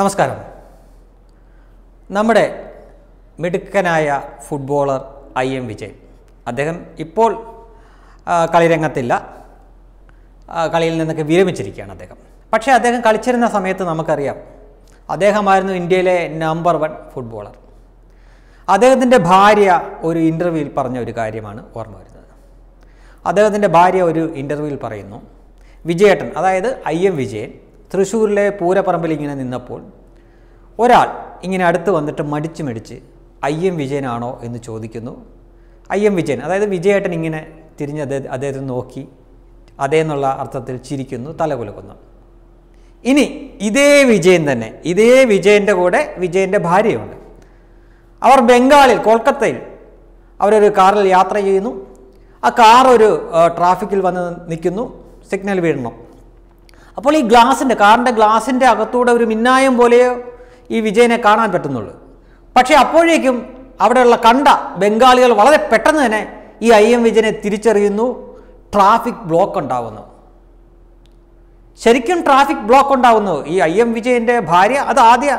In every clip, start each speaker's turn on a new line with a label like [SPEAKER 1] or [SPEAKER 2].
[SPEAKER 1] നമസ്കാരം നമ്മുടെ മിടുക്കനായ ഫുട്ബോളർ ഐ എം വിജയ് അദ്ദേഹം ഇപ്പോൾ കളിരംഗത്തില്ല കളിയിൽ നിന്നൊക്കെ വിരമിച്ചിരിക്കുകയാണ് അദ്ദേഹം പക്ഷേ അദ്ദേഹം കളിച്ചിരുന്ന സമയത്ത് നമുക്കറിയാം അദ്ദേഹമായിരുന്നു ഇന്ത്യയിലെ നമ്പർ വൺ ഫുട്ബോളർ അദ്ദേഹത്തിൻ്റെ ഭാര്യ ഒരു ഇൻ്റർവ്യൂവിൽ പറഞ്ഞ ഒരു കാര്യമാണ് ഓർമ്മ വരുന്നത് അദ്ദേഹത്തിൻ്റെ ഭാര്യ ഒരു ഇൻ്റർവ്യൂവിൽ പറയുന്നു വിജയേട്ടൻ അതായത് ഐ എം വിജയൻ തൃശ്ശൂരിലെ പൂരപ്പറമ്പിൽ ഇങ്ങനെ നിന്നപ്പോൾ ഒരാൾ ഇങ്ങനെ അടുത്ത് വന്നിട്ട് മടിച്ചു മടിച്ച് ഐ എം വിജയനാണോ എന്ന് ചോദിക്കുന്നു ഐ എം വിജയൻ അതായത് വിജയേട്ടൻ ഇങ്ങനെ തിരിഞ്ഞ് അദ്ദേഹം അദ്ദേഹത്തെ നോക്കി അതേ എന്നുള്ള അർത്ഥത്തിൽ ചിരിക്കുന്നു തലകുലക്കുന്നു ഇനി ഇതേ വിജയൻ തന്നെ ഇതേ വിജയൻ്റെ കൂടെ വിജയൻ്റെ ഭാര്യയുണ്ട് അവർ ബംഗാളിൽ കൊൽക്കത്തയിൽ അവരൊരു കാറിൽ യാത്ര ചെയ്യുന്നു ആ കാർ ഒരു ട്രാഫിക്കിൽ വന്ന് നിൽക്കുന്നു സിഗ്നൽ വീഴണം അപ്പോൾ ഈ ഗ്ലാസിൻ്റെ കാറിൻ്റെ ഗ്ലാസിൻ്റെ അകത്തൂടെ ഒരു മിന്നായം പോലെയോ ഈ വിജയനെ കാണാൻ പറ്റുന്നുള്ളൂ പക്ഷേ അപ്പോഴേക്കും അവിടെയുള്ള കണ്ട ബംഗാളികൾ വളരെ പെട്ടെന്ന് തന്നെ ഈ ഐ എം വിജയനെ തിരിച്ചറിയുന്നു ട്രാഫിക് ബ്ലോക്ക് ഉണ്ടാവുന്നു ശരിക്കും ട്രാഫിക് ബ്ലോക്ക് ഉണ്ടാവുന്നു ഈ ഐ എം വിജയൻ്റെ ഭാര്യ അത് ആദ്യ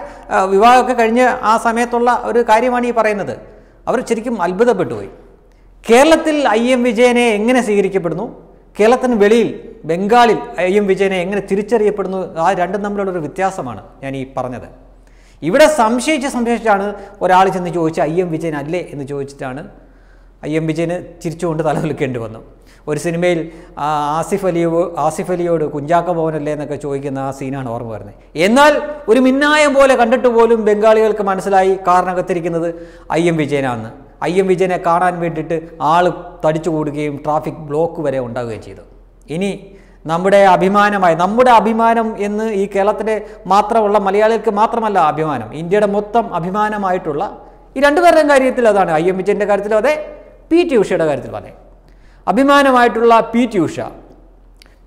[SPEAKER 1] വിവാഹമൊക്കെ കഴിഞ്ഞ് ആ സമയത്തുള്ള ഒരു കാര്യമാണ് ഈ പറയുന്നത് അവർ ശരിക്കും അത്ഭുതപ്പെട്ടുപോയി കേരളത്തിൽ ഐ എം വിജയനെ എങ്ങനെ സ്വീകരിക്കപ്പെടുന്നു കേരളത്തിന് വെളിയിൽ ബംഗാളിൽ എ എം വിജയനെ എങ്ങനെ തിരിച്ചറിയപ്പെടുന്നു ആ രണ്ടും തമ്മിലുള്ളൊരു വ്യത്യാസമാണ് ഞാൻ ഈ പറഞ്ഞത് ഇവിടെ സംശയിച്ച് സംശയിച്ചാണ് ഒരാൾ ചെന്ന് ചോദിച്ച ഐ എം വിജയൻ അല്ലേ എന്ന് ചോദിച്ചിട്ടാണ് ഐ എം വിജയന് തിരിച്ചുകൊണ്ട് തലവിളിക്കേണ്ടി വന്നു ഒരു സിനിമയിൽ ആസിഫ് അലിയോ ആസിഫ് അലിയോട് കുഞ്ചാക്ക ഭവനല്ലേ എന്നൊക്കെ ചോദിക്കുന്ന ആ സീനാണ് ഓർമ്മ വരുന്നത് എന്നാൽ ഒരു മിന്നായം പോലെ കണ്ടിട്ട് പോലും ബംഗാളികൾക്ക് മനസ്സിലായി കാറിനകത്തിരിക്കുന്നത് ഐ എം വിജയനാണെന്ന് ഐ എം വിജയനെ കാണാൻ വേണ്ടിയിട്ട് ആൾ തടിച്ചു കൂടുകയും ട്രാഫിക് ബ്ലോക്ക് വരെ ഉണ്ടാവുകയും ചെയ്തു ഇനി നമ്മുടെ അഭിമാനമായി നമ്മുടെ അഭിമാനം എന്ന് ഈ കേരളത്തിലെ മാത്രമുള്ള മലയാളികൾക്ക് മാത്രമല്ല അഭിമാനം ഇന്ത്യയുടെ മൊത്തം അഭിമാനമായിട്ടുള്ള ഈ രണ്ടുപേരുടെയും കാര്യത്തിൽ അതാണ് ഐ എം വിജയൻ്റെ കാര്യത്തിലും അതെ പി ടി ഉഷയുടെ കാര്യത്തിലും അതെ അഭിമാനമായിട്ടുള്ള P T Usha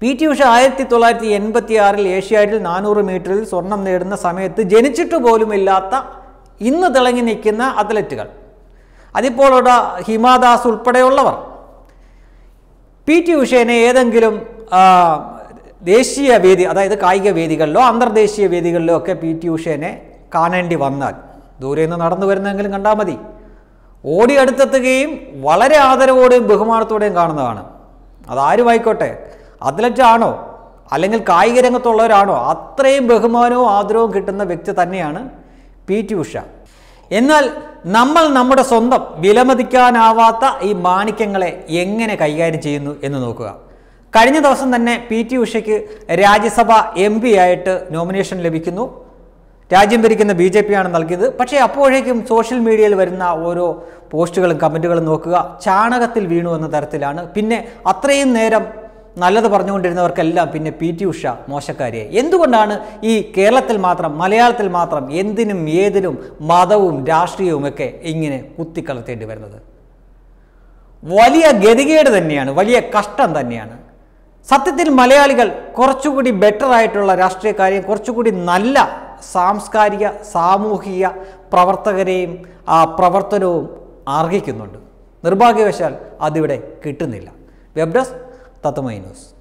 [SPEAKER 1] P T Usha ആയിരത്തി തൊള്ളായിരത്തി എൺപത്തി ആറിൽ ഏഷ്യാഡിൽ നാനൂറ് മീറ്ററിൽ സ്വർണം നേടുന്ന സമയത്ത് ജനിച്ചിട്ട് പോലുമില്ലാത്ത ഇന്ന് തിളങ്ങി നിൽക്കുന്ന അത്ലറ്റുകൾ അതിപ്പോഴുള്ള ഹിമാദാസ് ഉൾപ്പെടെയുള്ളവർ പി ടി ഉഷേനെ ഏതെങ്കിലും ദേശീയ വേദി അതായത് കായിക വേദികളിലോ അന്തർദേശീയ വേദികളിലോ ഒക്കെ പി ടി ഉഷേനെ കാണേണ്ടി വന്നാൽ ദൂരെ നിന്ന് നടന്നു വരുന്നെങ്കിലും കണ്ടാൽ മതി ഓടി അടുത്തെത്തുകയും വളരെ ആദരവോടെയും ബഹുമാനത്തോടെയും കാണുന്നതാണ് അതാരുമായിക്കോട്ടെ അത്ലറ്റ് ആണോ അല്ലെങ്കിൽ കായിക രംഗത്തുള്ളവരാണോ അത്രയും ബഹുമാനവും ആദരവും കിട്ടുന്ന വ്യക്തി തന്നെയാണ് പി ടി ഉഷ എന്നാൽ നമ്മൾ നമ്മുടെ സ്വന്തം വിലമതിക്കാനാവാത്ത ഈ മാണിക്യങ്ങളെ എങ്ങനെ കൈകാര്യം ചെയ്യുന്നു എന്ന് നോക്കുക കഴിഞ്ഞ ദിവസം തന്നെ പി ടി ഉഷയ്ക്ക് രാജ്യസഭ എം പി ആയിട്ട് നോമിനേഷൻ ലഭിക്കുന്നു രാജ്യം ഭരിക്കുന്ന ബി ജെ പിയാണ് നൽകിയത് പക്ഷേ അപ്പോഴേക്കും സോഷ്യൽ മീഡിയയിൽ വരുന്ന ഓരോ പോസ്റ്റുകളും കമൻറ്റുകളും നോക്കുക ചാണകത്തിൽ വീണു എന്ന തരത്തിലാണ് പിന്നെ അത്രയും നേരം നല്ലത് പറഞ്ഞുകൊണ്ടിരുന്നവർക്കെല്ലാം പിന്നെ പി ടി ഉഷ മോശക്കാരിയെ എന്തുകൊണ്ടാണ് ഈ കേരളത്തിൽ മാത്രം മലയാളത്തിൽ മാത്രം എന്തിനും ഏതിനും മതവും ഒക്കെ ഇങ്ങനെ കുത്തിക്കളത്തേണ്ടി വരുന്നത് വലിയ ഗതികേട് തന്നെയാണ് വലിയ കഷ്ടം തന്നെയാണ് സത്യത്തിൽ മലയാളികൾ കുറച്ചുകൂടി ബെറ്റർ ആയിട്ടുള്ള രാഷ്ട്രീയക്കാരെയും കുറച്ചുകൂടി നല്ല സാംസ്കാരിക സാമൂഹിക പ്രവർത്തകരെയും ആ പ്രവർത്തനവും ആർഹിക്കുന്നുണ്ട് നിർഭാഗ്യവശാൽ അതിവിടെ കിട്ടുന്നില്ല വെബ് ഡെസ്ക് theta minus